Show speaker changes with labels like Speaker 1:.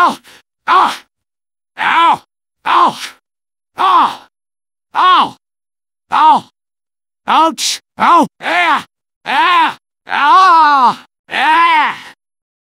Speaker 1: Ow! Ah! Ow! Ow! Ow! Ow! Ow! Ouch! Ow! Ah! Ah! Ah! Ah!